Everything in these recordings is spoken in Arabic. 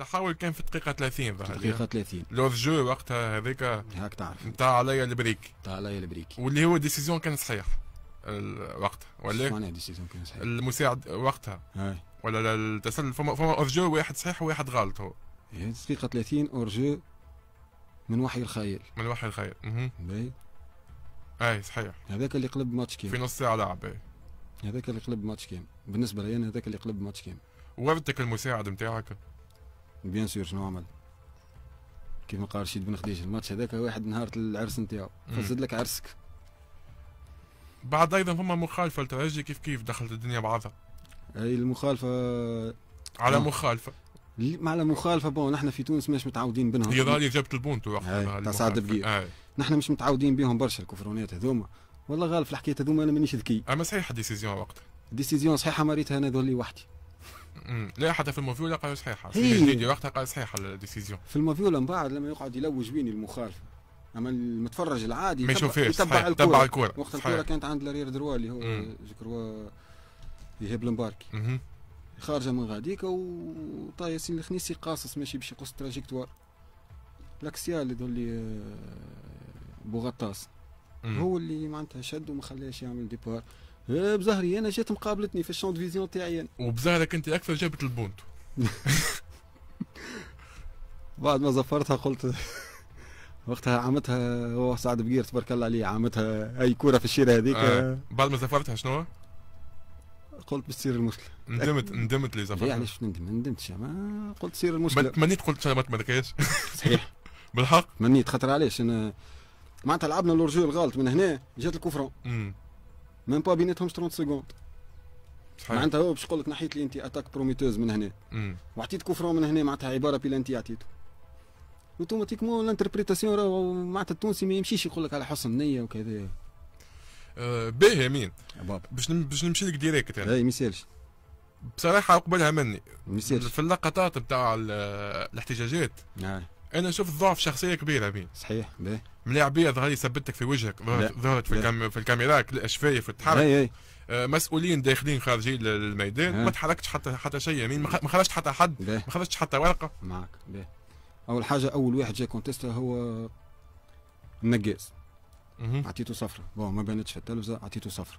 التحول كان في دقيقة 30 ظهر دقيقة 30 لور جو وقتها هذاك هاك تعرف نتاع عليا البريك نتاع عليا البريك واللي هو ديسيزيون كان صحيح وقتها ولا معناها ديسيزيون كان صحيح المساعد وقتها هاي. ولا التسلل فما فما اورجو واحد صحيح وواحد غلط هو دقيقة 30 اورجو من وحي الخيال من وحي الخيال اها باهي اي صحيح هذاك اللي قلب ماتش كامل في نص ساعة لعب هذاك اللي قلب ماتش كامل بالنسبة لي انا هذاك اللي قلب ماتش كامل وردك المساعد نتاعك بيان سور شنو عمل كيف ما قال رشيد بن خديج الماتش هذاك واحد نهار العرس نتاعو فسد لك عرسك بعد ايضا فما مخالفه لترجي كيف كيف دخلت الدنيا بعضها هي المخالفه على آه. مخالفه مع على مخالفه بون نحن في تونس مش متعودين بينهم هي اللي جابت البونت وقتها سعد نحن مش متعودين بهم برشا الكفرونات هذوما والله غالب في الحكايه هذوما انا مانيش ذكي اما صحيح ديسيزيون وقتها ديسيزيون صحيحه مريتها انا ذولي وحدي لا حتى في الموفيولا قالوا صحيحه سيدي وقتها قال صحيحه الديسيزيون في الموفيولا من بعد لما يقعد يلوج بيني المخالف اما المتفرج العادي ما يشوفهاش يتبع الكره تبع وقت الكره كانت عند لارير دروا اللي هو جكروا يهب المباركي خارجه من غاديك وطايا ياسين الخنيسي قاصص ماشي باش يقص تراجيكتوار لاكسيال اللي اللي آه، بوغطاس هو اللي معناتها شد وما خلاش يعمل ديبار إيه، بزهري انا جات مقابلتني في الشون فيزيون تاعي انا وبزهرك انت اكثر جابت البونتو بعد ما زفرتها قلت وقتها عامتها هو سعد بقير تبارك الله عليه عامتها اي كوره في الشيره هذيك آه. بعد ما زفرتها شنو؟ قلت بتصير المشكله ندمت ندمت اللي زفرتها علاش يعني ندم ما ندمتش ما قلت تصير المشكله تمنيت قلت ما ما صحيح بالحق تمنيت خاطر علاش انا معناتها لعبنا الورجو الغلط من هنا جات الكفرون ميم با بيناتهم 30 سكوند صحيح معناتها هو باش يقول لك نحيت لي انت اتاك بروميتوز من هنا وعطيت كوفرون من هنا معناتها عباره بيلانتي عطيته اوتوماتيكمون لانتربريتاسيون راه معناتها التونسي ما يمشيش يقول لك على حسن نيه وكذا آه باهي امين باش باش نمشي لك ديريكت انا اي ما يسالش بصراحه قبلها مني ما يسالش في اللقطات بتاع الاحتجاجات آه. انا شفت ضعف شخصيه كبيره امين صحيح باهي ملاعبيه ظهر لي ثبتك في وجهك ظهرت في, الكام... في التحرك الشفايف أي. مسؤولين داخلين خارجين للميدان ما تحركتش حتى حتى شيء يعني ما خرجت حتى حد ما خرجتش حتى ورقه معك بيه. اول حاجه اول واحد جاي كونتيستا هو النقاز عطيته صفرة بون ما بانتش في التلفزه عطيته صفرة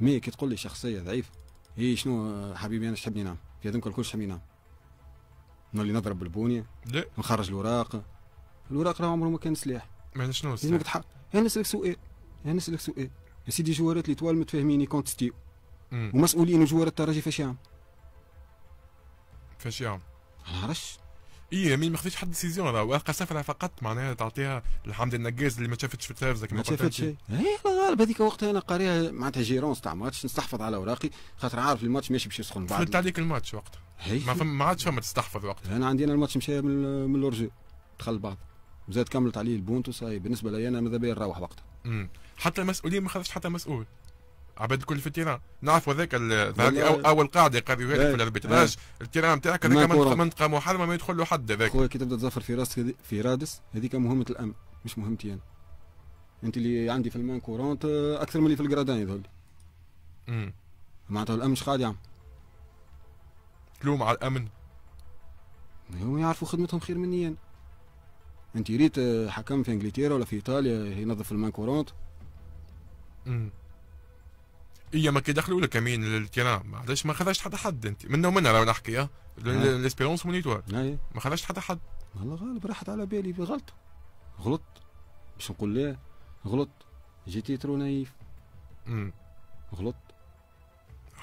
مي كي تقول لي شخصيه ضعيفه هي شنو آه، حبيبي انا شحبني نعم في هذوك الكل شحبني نعم نولي نضرب بالبونيه لا نخرج الوراق الوراق راه عمره ما كان سلاح معنى شنو السؤال؟ يعني نسالك سؤال يعني نسالك سؤال يا سيدي جوارات لي طوال متفاهمين يكونتستيو ومسؤولين جوار الترجي فاش يعمل فاش يعمل ما نعرفش اي مين ما خذيتش حد ديسيزيون راه ورقه صفراء فقط معناها تعطيها لحمد النقاز اللي ما شافتش في التلفزه كما ما شافتش اي غالب هذيك وقتها انا قاريها معناتها جيرونس تاع ماتش نستحفظ على اوراقي خاطر عارف الماتش ماشي باش يسخن بعض فلت عليك الماتش وقتها ما فم ما عادش فما تستحفظ وقتها انا عندي انا الماتش مشى من, من دخل بعض وزاد كملت عليه البونتو صاي بالنسبه لي انا ماذا بيا نروح وقتها حتى المسؤولين ما خذش حتى مسؤول عباد الكل في التيران نعرف هذاك اول قاعده قالوا هذيك إيه. في الاربيتراج إيه. التيران نتاعك هذاك منطقه محرمه ما يدخل له حد هذاك خويا كي تبدا تزفر في راسك في رادس هذيك مهمه الامن مش مهمتي انا انت اللي عندي في المان كورونت اكثر من اللي في الجرادان يظهر لي معناتها الامن شقاعد يعمل تلوم على الامن هم يعرفوا خدمتهم خير مني انا انت ريت آه، حكم في انجلترا ولا في ايطاليا ينظف المانكورونت امم هي ما كيدخلوا لك امين للتيران علاش ما خذاش حتى حد انت منا ومنا راه نحكي اه ليسبيرونس نعم. مونيتور نعم. ما خذاش حتى حد والله غالب راحت على بالي بغلط غلط باش نقول لا غلط جيتي ترو نايف غلط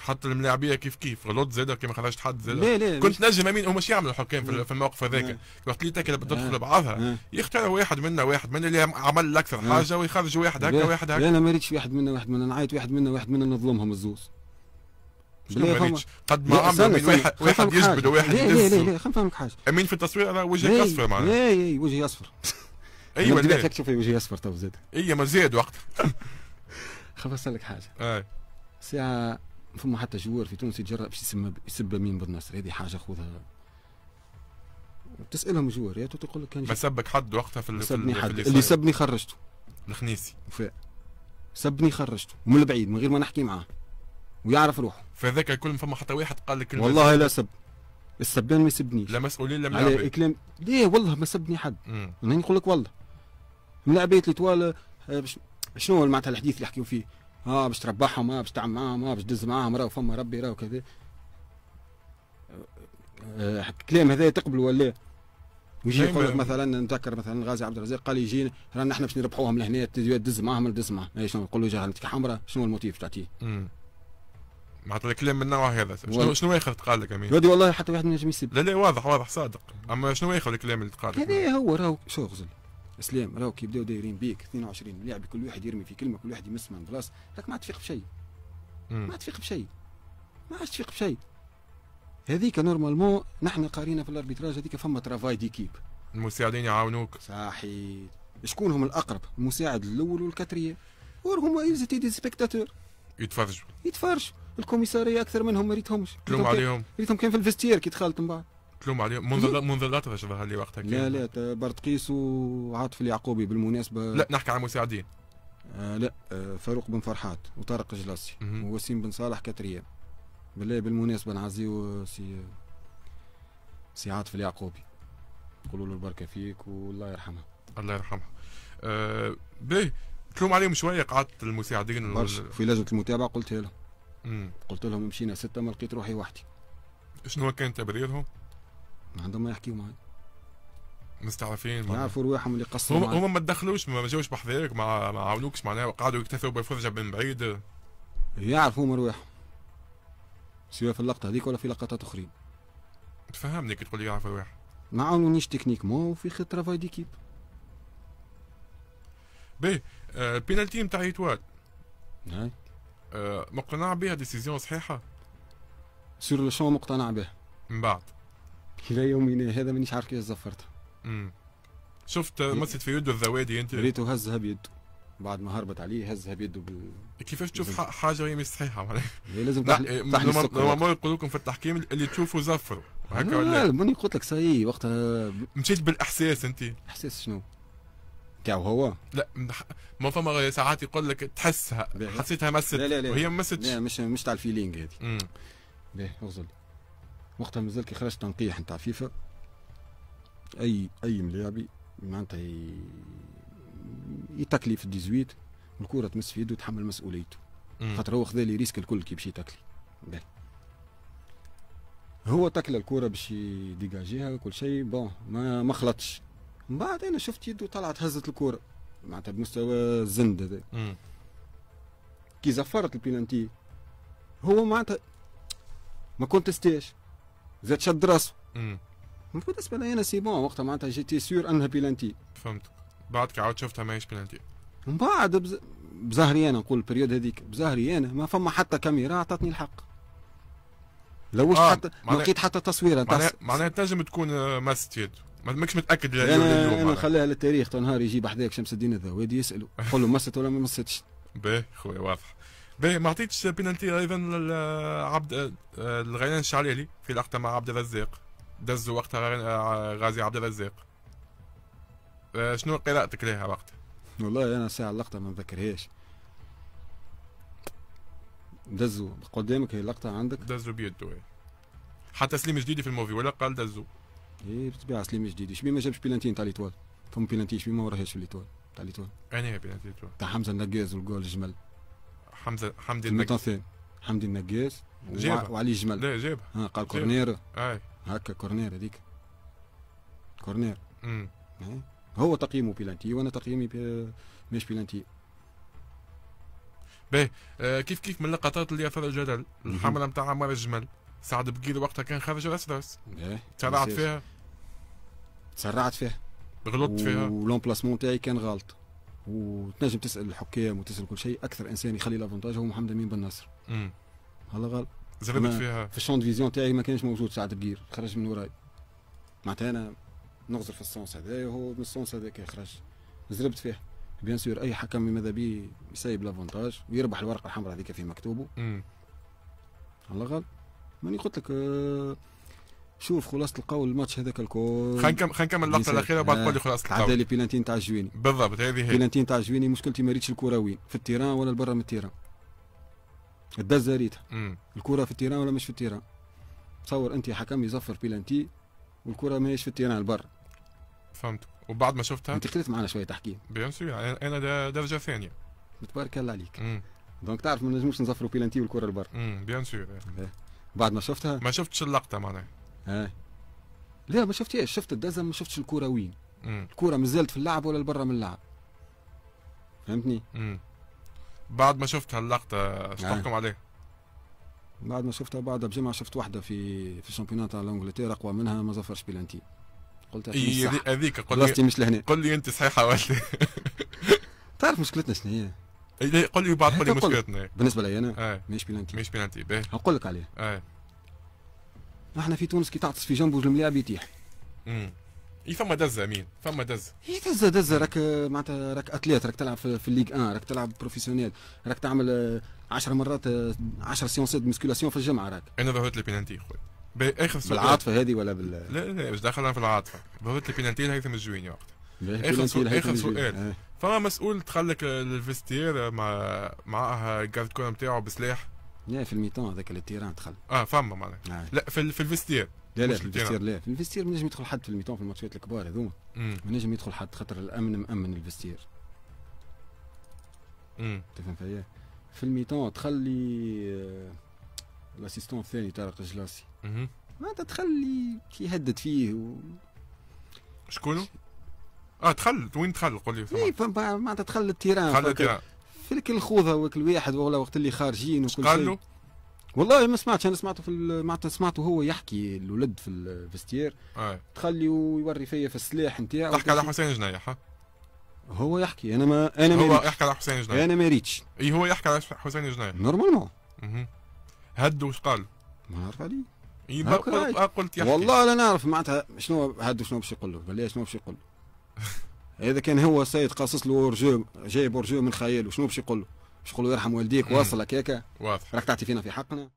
حتى الملاعبيه كيف كيف غلط زاد كما خرجت حد زاد لا لا كنت نجم امين هما يعملوا الحكام في, الموقف هذاك وقت اللي تاكل تدخل بعضها يختار واحد منا واحد منا اللي عمل اكثر حاجه ويخرج واحد هكا واحد هكا لا انا ما ريتش واحد منا واحد منا نعيط واحد منا واحد منا نظلمهم الزوز قد ما عملوا من واحد واحد يجبد وواحد لا لا لا لا خلينا نفهمك حاجه امين في التصوير انا وجهك اصفر معناها اي اي وجهي اصفر ايوه لا تشوف وجهي اصفر تو زاد اي أيوة، ما زاد وقت خلينا نسالك حاجه اي ساعه فما حتى جوار في تونس يتجرأ باش يسب يسب مين بالنصر هذه حاجه خذها تسالهم جوار يا تقول لك كان ما سبك حد وقتها في سبني حد اللي, اللي سبني خرجته الخنيسي وفاء سبني خرجته من البعيد من غير ما نحكي معاه ويعرف روحه في هذاك الكل فما حتى واحد قال لك والله لا سب السبان ما يسبنيش لا مسؤولين لا من على كلام ليه والله ما سبني حد انا نقول لك والله من العباد اللي طوال آه، شنو معناتها الحديث اللي يحكيو فيه اه باش تربحهم اه باش تعمل معاهم اه باش تدز معاهم راهو فما ربي راهو كذا الكلام أه، هذا تقبل ولا ويجي يقول لك مثلا نتذكر مثلا غازي عبد الرزاق قال يجينا رانا احنا باش نربحوهم لهنا تدز معاهم تدز معاهم إيه، شنو نقول له جهلتك حمراء شنو الموتيف تعطيه معناتها الكلام من النوع هذا شنو شنو اخر تقال لك امين؟ والله حتى واحد ما ينجم يسب لا لا واضح واضح صادق اما شنو اخر الكلام اللي تقال لك؟ هذا هو راهو شو غزل اسلام راهو كي بداو دايرين بيك 22 لاعب كل واحد يرمي في كلمه كل واحد يمس من بلاصه راك ما عاد تفيق بشيء ما عاد تفيق بشيء ما عادش تفيق بشيء هذيك نورمالمون نحن قارينا في الاربيتراج هذيك فما ترافاي ديكيب المساعدين يعاونوك صحيح شكون هم الاقرب المساعد الاول والكاتريا وهم يزيتي أيوة دي سبيكتاتور يتفرجوا يتفرجوا الكوميساريه اكثر منهم ما ريتهمش عليهم ريتهم كان في الفستير كي دخلت من بعد تلوم عليهم منذ منذ لا شبه اللي وقتها لا لا برتقيس وعاطف اليعقوبي بالمناسبه لا نحكي عن مساعدين آه لا آه فاروق بن فرحات وطارق جلاسي ووسيم بن صالح كتريان بالله بالمناسبه نعزيو سي سي عاطف اليعقوبي نقولوا له البركه فيك والله يرحمها الله يرحمها آه به تلوم عليهم شويه قعدت المساعدين برشا وال... في لجنه المتابعه قلت لهم قلت لهم مشينا سته ما لقيت روحي وحدي شنو كان تبريرهم؟ ما عندهم ما يحكيوا معي مستعرفين يعرفوا رواحهم اللي قصروا هم, هم ما تدخلوش ما جاوش بحذاك ما, ما عاونوكش معناها قعدوا يكتفوا بالفرجه من بعيد يعرفوا هما رواحهم سواء في اللقطه هذيك ولا في لقطات اخرين تفهمني كي تقول لي يعرفوا رواحهم ما عاونونيش تكنيك مو وفي خير ترافاي ديكيب باهي البينالتي نتاع ايتوال آه، مقتنع بها ديسيزيون صحيحه سور لو مقتنع بها من بعد الى يومنا هذا مانيش عارف كيفاش زفرتها شفت مست في يده الذوادي انت ريته هزها بيده بعد ما هربت عليه هزها بيده بال كيفاش تشوف حاجه هي مش صحيحه معناها لازم تحلي ما يقولوا لكم في التحكيم اللي تشوفوا زفروا هكا ولا لا ماني قلت لك صحيح وقتها مشيت بالاحساس انت احساس شنو؟ تاعو هو لا ما فما ساعات يقول لك تحسها حسيتها مست لا لا لا وهي مست لا مش مش تاع الفيلينغ هذه باهي اوصل وقتها مازال كي خرج تنقيح نتاع فيفا اي اي ملاعبي معناتها يتكلي في 18 الكره تمس في يده يتحمل مسؤوليته خاطر هو خذا لي ريسك الكل كي باش يتكلي هو تكلى الكره باش يديجاجيها كل شيء بون ما ما خلطش من بعد انا شفت يده طلعت هزت الكره معناتها بمستوى الزند هذا كي زفرت البينانتي هو معناتها ما كونتستاش زاد شد راسه بالنسبه لي انا سي بون وقتها معناتها جيتي سيور انها بيلانتي فهمتك بعدك عاود شفتها ماهيش بيلانتي من بعد بز... بزهري انا نقول البريود هذيك بزهري انا ما فما حتى كاميرا عطتني الحق لوش آه حتى ما لقيت حتى تصويره معناها معناها تنجم تكون ماست يد ماكش متاكد لا انا, أنا, خليها للتاريخ تو نهار يجيب حداك شمس الدين الذوادي يسالوا قول له مست ولا ما مستش باهي خويا واضح باهي ما عطيتش بينالتي ايضا لعبد الغيلان الشعلالي في لقطه مع عبد الرزاق دز وقتها غازي عبد الرزاق آه، شنو قراءتك لها وقتها؟ والله انا ساعه اللقطه ما نذكرهاش دزو قدامك هي لقطه عندك دزو بيده إيه. حتى سليم جديدي في الموفي ولا قال دزو ايه بالطبيعه سليم جديدي شبيه ما جابش بينالتي نتاع ليتوال فم بيلانتين شبيه ما وراهاش في ليتوال تاع ليتوال انا بيلانتين تاع حمزه النقاز والجول الجمل حمزه حمدي النجاس حمدي النقاس وعلي جمل لا جابها قال كورنير هكا كورنير هذيك كورنير هو تقييمه بلانتي وانا تقييمي مش بلانتي باهي آه، كيف كيف من اللقطات اللي اثار الجدل الحمله نتاع عمار الجمل سعد بقيل وقتها كان خرج راس راس تسرعت فيها تسرعت فيها غلطت فيها ولومبلاسمون تاعي كان غلط وتنجم تسال الحكام وتسال كل شيء اكثر انسان يخلي لافونتاج هو محمد امين بن نصر هلا غلط زبدت فيها في الشون فيزيون تاعي ما كانش موجود سعد بقير خرج من وراي معناتها انا نغزر في السونس هذايا وهو من السونس هذاك خرج زربت فيها بيان سور اي حكم ماذا بي يسيب لافونتاج ويربح الورقه الحمراء هذيك في مكتوبه الله غلط ماني قلت لك آه شوف خلاصه القول الماتش هذاك الكل خلينا نكمل اللقطه الاخيره وبعد تقول آه. لي خلاصه القول عدالي بيلانتين تاع الجويني بالضبط هذه هي بيلانتين تاع الجويني مشكلتي ما ريتش الكره وين في التيران ولا برا من التيران الدزه ريتها الكره في التيران ولا مش في التيران تصور انت حكم يزفر بيلانتي والكره ماهيش في التيران البر فهمت وبعد ما شفتها انت خليت معنا شويه تحكيم بيان سور انا درجه ثانيه تبارك الله عليك دونك تعرف ما نجموش نزفروا بيلانتي والكره البر بيان سور بعد ما شفتها ما شفتش اللقطه معناها لا ما شفتهاش شفت الدزم ما شفتش الكوره وين الكوره مازالت في اللعب ولا برا من اللعب فهمتني بعد ما شفت هاللقطه اش آه. تحكم عليه بعد ما شفتها بعدها بجمعه شفت واحده في في الشامبيونات تاع انجلترا اقوى منها ما ظفرش بلانتي قلت إيه، هذيك قل لي مش لهنا قل لي انت صحيحه ولا تعرف مشكلتنا شنو هي؟ إيه، قل لي بعد قل لي مشكلتنا بالنسبه لي انا آه. مش بلانتي مش بلانتي باهي نقول لك عليه آه. احنا في تونس كي تعطس في جنبه الملاعب يطيح اي فما دزه امين فما دزه هي دزه دزه راك معناتها راك اتليت راك تلعب في, الليغ 1 راك تلعب بروفيسيونيل راك تعمل 10 مرات 10 سيونسات مسكولاسيون في الجمعه راك انا ظهرت لي بينانتي خويا اخر سؤال بالعاطفه هذه ولا بال لا لا مش داخلها في العاطفه ظهرت لي بينانتي لهيثم الجويني وقتها اخر سؤال اخر سؤال آه. فما مسؤول تخلك لك الفيستير مع معها الجارد كورن نتاعو بسلاح لا في الميتون هذاك التيران دخل اه فما معناها آه. لا في, في الفستير لا لا في الفستير لا في الفستير ما يدخل حد في الميتون في الماتشات الكبار هذوما ما نجم يدخل حد خاطر الامن مامن الفستير تفهم فيا في الميتون تخلي الاسيستون آه، الثاني طارق الجلاسي معناتها تخلي يهدد فيه و... شكونه؟ اه دخل وين دخل قول لي إيه، ما معناتها دخل التيران دخل التيران فيك الخوذه وكل واحد ولا وقت اللي خارجين وكل شيء والله ما سمعتش انا سمعته في معناتها سمعته هو يحكي الولد في الفستير آه. تخلي ويوري فيا في السلاح نتاعو تحكي على حسين جنيح هو يحكي انا ما انا هو يحكي على حسين جنيح انا ما ريتش اي هو يحكي على حسين جنيح نورمالمون هدوا واش قال؟ ما نعرف عليه اي قلت يحكي والله لا نعرف معناتها شنو هدوا شنو باش يقول له بلا شنو باش يقول له اذا كان هو سيد قاصص له رجو جايب رجو من خياله شنو باش يقول له باش يقول له يرحم والديك واصلك هكا واضح راك تعطي فينا في حقنا